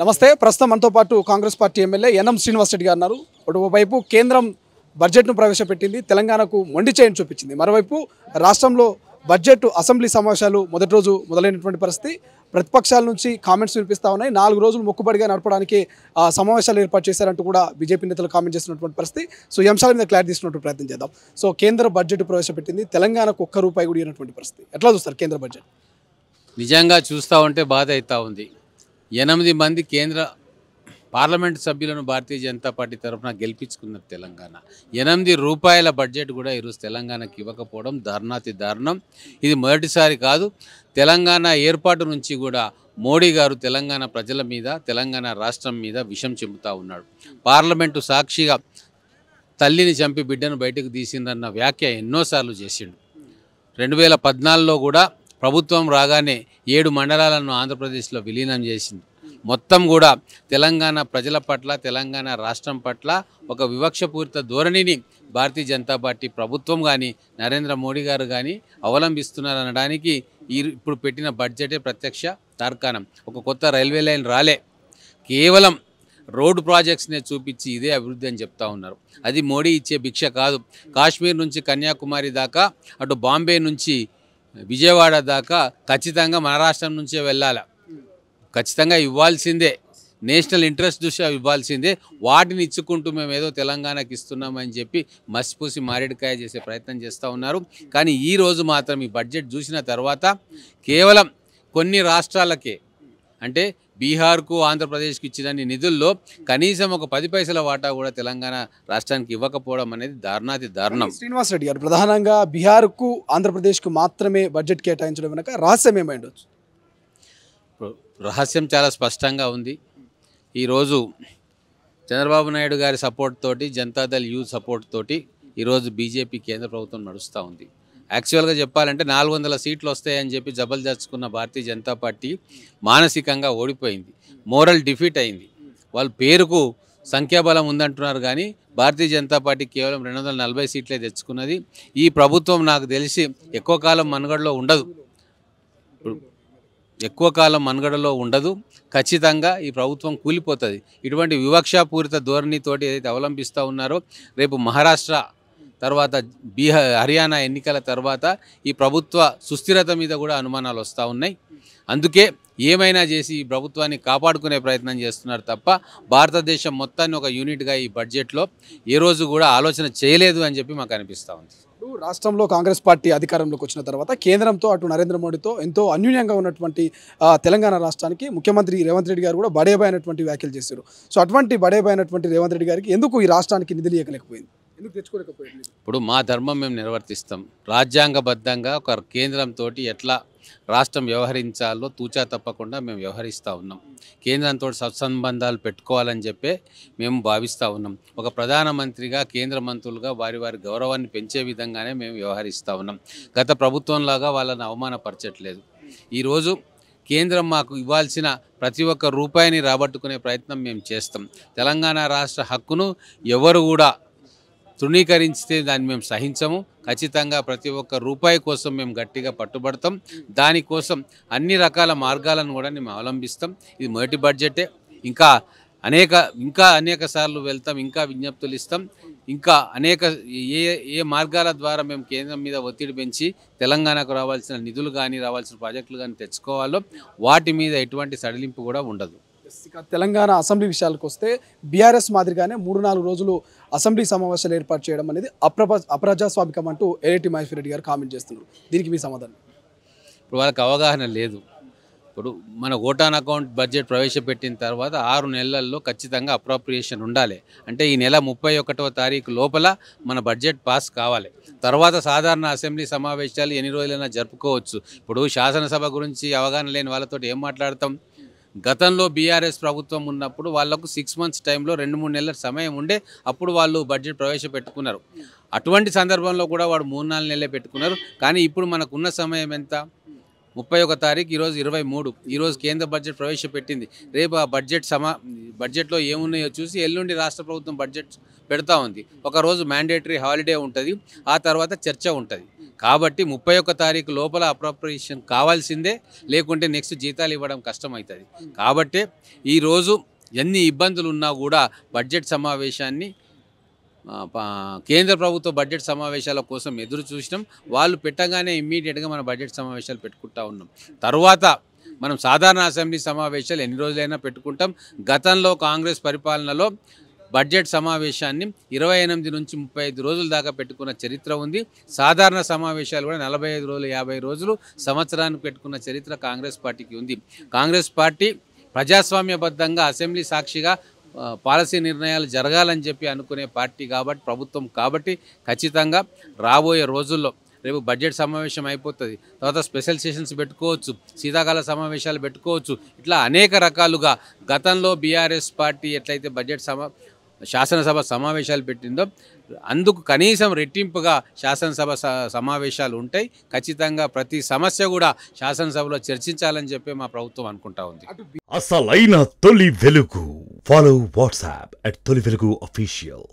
నమస్తే ప్రస్తుతం మనతో పాటు Congress party MLA NM Srinivas Reddy గారు అన్నారు ఒకవైపు కేంద్రం బడ్జెట్ను ప్రవేశపెట్టింది తెలంగాణకు మొండి చేయని చూపించింది మరోవైపు రాష్ట్రంలో బడ్జెట్ అసెంబ్లీ సమావేశాలు మొదటి రోజు మొదలైనటువంటి పరిస్థితి ప్రతిపక్షాల నుంచి కామెంట్స్ వినిపిస్తూ ఉన్నాయి నాలుగు రోజులు మొక్కుబడిగా నడపడానికి సమావేశాలు ఏర్పాటు చేశారంటూ కూడా బీజేపీ నేతలు కామెంట్ చేసినటువంటి పరిస్థితి సో ఈ అంశాల మీద క్లారిటీ తీసుకున్నట్టు ప్రయత్నం చేద్దాం సో కేంద్ర బడ్జెట్ ప్రవేశపెట్టింది తెలంగాణకు ఒక్క రూపాయి కూడా పరిస్థితి ఎట్లా చూస్తారు కేంద్ర బడ్జెట్ నిజంగా చూస్తూ ఉంటే బాధ అవుతూ ఉంది ఎనిమిది మంది కేంద్ర పార్లమెంట్ సభ్యులను భారతీయ జనతా పార్టీ తరఫున గెలిపించుకున్న తెలంగాణ ఎనిమిది రూపాయల బడ్జెట్ కూడా ఈరోజు తెలంగాణకి ఇవ్వకపోవడం ధర్నాతి దారుణం ఇది మొదటిసారి కాదు తెలంగాణ ఏర్పాటు నుంచి కూడా మోడీ గారు తెలంగాణ ప్రజల మీద తెలంగాణ రాష్ట్రం మీద విషం చెబుతూ ఉన్నాడు పార్లమెంటు సాక్షిగా తల్లిని చంపి బిడ్డను బయటకు తీసిందన్న వ్యాఖ్య ఎన్నోసార్లు చేసిండు రెండు వేల పద్నాలుగులో కూడా ప్రభుత్వం రాగానే ఏడు మండలాలను ఆంధ్రప్రదేశ్లో విలీనం చేసింది మొత్తం కూడా తెలంగాణ ప్రజల పట్ల తెలంగాణ రాష్ట్రం పట్ల ఒక వివక్షపూరిత ధోరణిని భారతీయ జనతా పార్టీ ప్రభుత్వం కానీ నరేంద్ర మోడీ గారు కానీ అవలంబిస్తున్నారనడానికి ఇప్పుడు పెట్టిన బడ్జెటే ప్రత్యక్ష తార్కాణం ఒక కొత్త రైల్వే లైన్ రాలే కేవలం రోడ్డు ప్రాజెక్ట్స్నే చూపించి ఇదే అభివృద్ధి అని చెప్తా ఉన్నారు అది మోడీ ఇచ్చే భిక్ష కాదు కాశ్మీర్ నుంచి కన్యాకుమారి దాకా అటు బాంబే నుంచి విజయవాడ దాకా ఖచ్చితంగా మన రాష్ట్రం నుంచే వెళ్ళాలి ఖచ్చితంగా ఇవ్వాల్సిందే నేషనల్ ఇంట్రెస్ట్ దృష్ట్యా ఇవ్వాల్సిందే వాటిని ఇచ్చుకుంటూ మేము ఏదో తెలంగాణకి ఇస్తున్నామని చెప్పి మసిపూసి మారేడుకాయ చేసే ప్రయత్నం చేస్తూ ఉన్నారు కానీ ఈరోజు మాత్రం ఈ బడ్జెట్ చూసిన తర్వాత కేవలం కొన్ని రాష్ట్రాలకే అంటే బీహార్కు ఆంధ్రప్రదేశ్కి ఇచ్చినన్ని నిధుల్లో కనీసం ఒక పది పైసల వాటా కూడా తెలంగాణ రాష్ట్రానికి ఇవ్వకపోవడం అనేది దారుణాతి దారుణం శ్రీనివాసరెడ్డి గారు ప్రధానంగా బీహార్కు ఆంధ్రప్రదేశ్కు మాత్రమే బడ్జెట్ కేటాయించడం వెనక రహస్యం ఏమైండొచ్చు రహస్యం చాలా స్పష్టంగా ఉంది ఈరోజు చంద్రబాబు నాయుడు గారి సపోర్ట్ తోటి జనతాదళ్ యూత్ సపోర్ట్ తోటి ఈరోజు బీజేపీ కేంద్ర ప్రభుత్వం నడుస్తూ ఉంది యాక్చువల్గా చెప్పాలంటే నాలుగు వందల సీట్లు వస్తాయని చెప్పి జబలు జబల్దర్చుకున్న భారతీయ జనతా పార్టీ మానసికంగా ఓడిపోయింది మోరల్ డిఫీట్ అయింది వాళ్ళ పేరుకు సంఖ్యాబలం ఉందంటున్నారు కానీ భారతీయ జనతా పార్టీ కేవలం రెండు వందల నలభై సీట్లే తెచ్చుకున్నది ఈ ప్రభుత్వం నాకు తెలిసి ఎక్కువ కాలం మనుగడలో ఉండదు ఎక్కువ కాలం మనుగడలో ఉండదు ఖచ్చితంగా ఈ ప్రభుత్వం కూలిపోతుంది ఇటువంటి వివక్షాపూరిత ధోరణితోటి ఏదైతే అవలంబిస్తూ ఉన్నారో రేపు మహారాష్ట్ర తర్వాత బీహార్ హర్యానా ఎన్నికల తర్వాత ఈ ప్రభుత్వ సుస్థిరత మీద కూడా అనుమానాలు వస్తూ ఉన్నాయి అందుకే ఏమైనా చేసి ఈ ప్రభుత్వాన్ని కాపాడుకునే ప్రయత్నం చేస్తున్నారు తప్ప భారతదేశం మొత్తాన్ని ఒక యూనిట్గా ఈ బడ్జెట్లో ఏ రోజు కూడా ఆలోచన చేయలేదు అని చెప్పి మాకు అనిపిస్తూ ఉంది ఇప్పుడు రాష్ట్రంలో కాంగ్రెస్ పార్టీ అధికారంలోకి వచ్చిన తర్వాత కేంద్రంతో అటు నరేంద్ర మోడీతో ఎంతో అన్యూన్యంగా ఉన్నటువంటి తెలంగాణ రాష్ట్రానికి ముఖ్యమంత్రి రేవంత్ రెడ్డి గారు కూడా బడేబాయ్ అయినటువంటి వ్యాఖ్యలు చేశారు సో అటువంటి బడేబాయ్ అయినటువంటి రేవంత్ రెడ్డి గారికి ఎందుకు ఈ రాష్ట్రానికి నిధులు ఇవ్వలేకపోయింది ఎందుకు తెచ్చుకోలేకపోయింది ఇప్పుడు మా ధర్మం మేము నిర్వర్తిస్తాం రాజ్యాంగబద్ధంగా ఒక కేంద్రంతో ఎట్లా రాష్ట్రం వ్యవహరించాలో తూచా తప్పకుండా మేము వ్యవహరిస్తూ ఉన్నాం కేంద్రంతో సత్సంబంధాలు పెట్టుకోవాలని చెప్పే మేము భావిస్తూ ఉన్నాం ఒక ప్రధానమంత్రిగా కేంద్ర మంత్రులుగా వారి వారి గౌరవాన్ని పెంచే విధంగానే మేము వ్యవహరిస్తూ ఉన్నాం గత ప్రభుత్వంలాగా వాళ్ళని అవమానపరచట్లేదు ఈరోజు కేంద్రం మాకు ఇవ్వాల్సిన ప్రతి ఒక్క రూపాయిని రాబట్టుకునే ప్రయత్నం మేము చేస్తాం తెలంగాణ రాష్ట్ర హక్కును ఎవరు కూడా తృణీకరించితే దాన్ని మేము సహించము ఖచ్చితంగా ప్రతి ఒక్క రూపాయి కోసం మేము గట్టిగా పట్టుబడతాం దానికోసం అన్ని రకాల మార్గాలను కూడా మేము అవలంబిస్తాం ఇది మొదటి బడ్జెటే ఇంకా అనేక ఇంకా అనేక సార్లు వెళ్తాం ఇంకా విజ్ఞప్తులు ఇస్తాం ఇంకా అనేక ఏ ఏ మార్గాల ద్వారా మేము కేంద్రం మీద ఒత్తిడి పెంచి తెలంగాణకు రావాల్సిన నిధులు కానీ రావాల్సిన ప్రాజెక్టులు కానీ తెచ్చుకోవాలో వాటి మీద ఎటువంటి సడలింపు కూడా ఉండదు ఇక తెలంగాణ అసెంబ్లీ విషయాలకు వస్తే బీఆర్ఎస్ మాదిరిగానే మూడు నాలుగు రోజులు అసెంబ్లీ సమావేశాలు ఏర్పాటు చేయడం అనేది అప్రభ అప్రజాస్వామికం అంటూ ఏఐటి మహేశ్వర రెడ్డి గారు కామెంట్ చేస్తున్నారు దీనికి మీ సమాధానం ఇప్పుడు వాళ్ళకి అవగాహన లేదు ఇప్పుడు మన ఓటాన్ అకౌంట్ బడ్జెట్ ప్రవేశపెట్టిన తర్వాత ఆరు నెలల్లో ఖచ్చితంగా అప్రాప్రియేషన్ ఉండాలి అంటే ఈ నెల ముప్పై ఒకటవ తారీఖు లోపల మన బడ్జెట్ పాస్ కావాలి తర్వాత సాధారణ అసెంబ్లీ సమావేశాలు ఎన్ని రోజులైనా జరుపుకోవచ్చు ఇప్పుడు శాసనసభ గురించి అవగాహన లేని వాళ్ళతో ఏం మాట్లాడతాం గతంలో బీఆర్ఎస్ ప్రభుత్వం ఉన్నప్పుడు వాళ్లకు సిక్స్ మంత్స్ టైంలో రెండు మూడు నెలల సమయం ఉండే అప్పుడు వాళ్ళు బడ్జెట్ ప్రవేశపెట్టుకున్నారు అటువంటి సందర్భంలో కూడా వాడు మూడు నాలుగు నెలలే పెట్టుకున్నారు కానీ ఇప్పుడు మనకున్న సమయం ఎంత ముప్పై ఒక తారీఖు ఈరోజు ఇరవై మూడు ఈరోజు కేంద్ర బడ్జెట్ ప్రవేశపెట్టింది రేపు ఆ బడ్జెట్ సమా బడ్జెట్లో ఏమున్నాయో చూసి ఎల్లుండి రాష్ట్ర ప్రభుత్వం బడ్జెట్ పెడతా ఉంది ఒకరోజు మ్యాండేటరీ హాలిడే ఉంటుంది ఆ తర్వాత చర్చ ఉంటుంది కాబట్టి ముప్పై ఒక్క తారీఖు లోపల అప్రోప్రియేషన్ కావాల్సిందే లేకుంటే నెక్స్ట్ జీతాలు ఇవ్వడం కష్టమవుతుంది కాబట్టే ఈరోజు ఎన్ని ఇబ్బందులు ఉన్నా కూడా బడ్జెట్ సమావేశాన్ని కేంద్ర ప్రభుత్వ బడ్జెట్ సమావేశాల కోసం ఎదురు చూసినాం వాళ్ళు పెట్టగానే ఇమ్మీడియట్గా మన బడ్జెట్ సమావేశాలు పెట్టుకుంటా ఉన్నాం తర్వాత మనం సాధారణ అసెంబ్లీ సమావేశాలు ఎన్ని రోజులైనా పెట్టుకుంటాం గతంలో కాంగ్రెస్ పరిపాలనలో బడ్జెట్ సమావేశాన్ని ఇరవై ఎనిమిది నుంచి ముప్పై ఐదు రోజుల దాకా పెట్టుకున్న చరిత్ర ఉంది సాధారణ సమావేశాలు కూడా నలభై ఐదు రోజులు యాభై రోజులు సంవత్సరానికి పెట్టుకున్న చరిత్ర కాంగ్రెస్ పార్టీకి ఉంది కాంగ్రెస్ పార్టీ ప్రజాస్వామ్యబద్ధంగా అసెంబ్లీ సాక్షిగా పాలసీ నిర్ణయాలు జరగాలని చెప్పి అనుకునే పార్టీ కాబట్టి ప్రభుత్వం కాబట్టి ఖచ్చితంగా రాబోయే రోజుల్లో రేపు బడ్జెట్ సమావేశం అయిపోతుంది తర్వాత స్పెషల్ సెషన్స్ పెట్టుకోవచ్చు శీతాకాల సమావేశాలు పెట్టుకోవచ్చు ఇట్లా అనేక రకాలుగా గతంలో బీఆర్ఎస్ పార్టీ ఎట్లయితే బడ్జెట్ సమా శాసనసభ సమావేశాలు పెట్టిందో అందుకు కనీసం రెట్టింపుగా శాసనసభ సమావేశాలు ఉంటాయి ఖచ్చితంగా ప్రతి సమస్య కూడా శాసనసభలో చర్చించాలని చెప్పి మా ప్రభుత్వం అనుకుంటా ఉంది అసలైన తొలి వెలుగు ఫాలో వాట్సాప్ అట్ తొలి వెలుగు అఫీషియల్